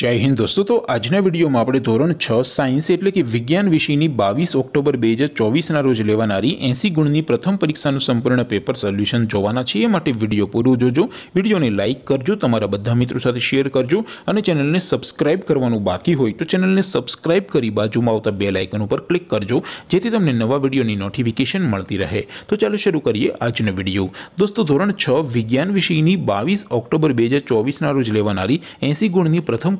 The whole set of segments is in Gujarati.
जय हिंद दोस्तों तो आज ने वीडियो म आपणो ધોરણ 6 साइंस એટલે કે વિજ્ઞાન વિષયની 22 ઓક્ટોબર 2024 ના રોજ લેવાણારી 80 ગુણની પ્રથમ પરીક્ષા નું સંપૂર્ણ પેપર સોલ્યુશન જોવાના છે માટે વિડિયો પૂરું જોજો વિડિયોને લાઈક કરજો તમારા બધા મિત્રો સાથે શેર કરજો અને ચેનલને સબ્સ્ક્રાઇબ કરવાનું બાકી હોય તો ચેનલને સબ્સ્ક્રાઇબ કરી બાજુમાં આવતા બેલ આઇકન ઉપર ક્લિક કરજો જેથી તમને નવા વિડિયોની નોટિફિકેશન મળતી રહે તો ચાલો શરૂ કરીએ આજનો વિડિયો दोस्तों ધોરણ 6 વિજ્ઞાન વિષયની 22 ઓક્ટોબર 2024 ના રોજ લેવાણારી 80 ગુણની પ્રથમ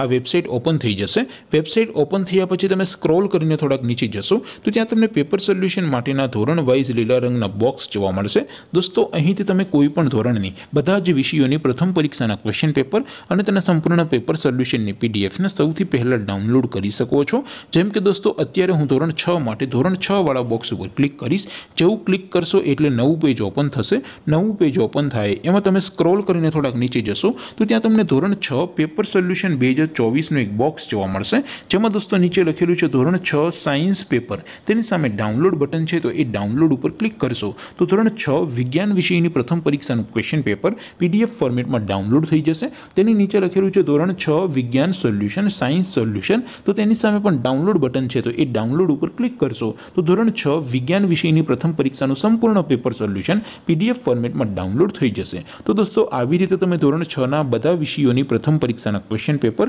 આ વેબસાઈટ ઓપન થઈ જશે વેબસાઈટ ઓપન થયા પછી તમે સ્ક્રોલ કરીને થોડક નીચે જશો તો ત્યાં તમને પેપર સોલ્યુશન માટેના ધોરણ વાઈઝ લીલા રંગના બોક્સ જોવા મળશે દોસ્તો અહીંથી તમે કોઈ પણ ધોરણની બધા જ વિષયોની પ્રથમ પરીક્ષાના ક્વેશ્ચન પેપર અને તેના સંપૂર્ણ પેપર સોલ્યુશનની પીડીએફ ને સૌથી પહેલા ડાઉનલોડ કરી શકો છો જેમ કે દોસ્તો અત્યારે હું ધોરણ 6 માટે ધોરણ 6 વાળો બોક્સ ઉપર ક્લિક કરિસ જેવું ક્લિક કરશો એટલે નવું પેજ ઓપન થશે નવું પેજ ઓપન થાય એમાં તમે સ્ક્રોલ કરીને થોડક નીચે જશો તો ત્યાં તમને ધોરણ 6 પેપર સોલ્યુશન 2 24 નો એક બોક્સ જોવા મળશે જેમ મે દોસ્તો નીચે લખેલું છે ધોરણ 6 સાયન્સ પેપર તેની સામે ડાઉનલોડ બટન છે તો એ ડાઉનલોડ ઉપર ક્લિક કરશો તો ધોરણ 6 વિજ્ઞાન વિષયની પ્રથમ પરીક્ષાનું ક્વેશ્ચન પેપર પીડીએફ ફોર્મેટમાં ડાઉનલોડ થઈ જશે તેની નીચે લખેલું છે ધોરણ 6 વિજ્ઞાન સોલ્યુશન સાયન્સ સોલ્યુશન તો તેની સામે પણ ડાઉનલોડ બટન છે તો એ ડાઉનલોડ ઉપર ક્લિક કરશો તો ધોરણ 6 વિજ્ઞાન વિષયની પ્રથમ પરીક્ષાનું સંપૂર્ણ પેપર સોલ્યુશન પીડીએફ ફોર્મેટમાં ડાઉનલોડ થઈ જશે તો દોસ્તો આવી રીતે તમે ધોરણ 6 ના બધા વિષયોની પ્રથમ પરીક્ષાના ક્વેશ્ચન પેપર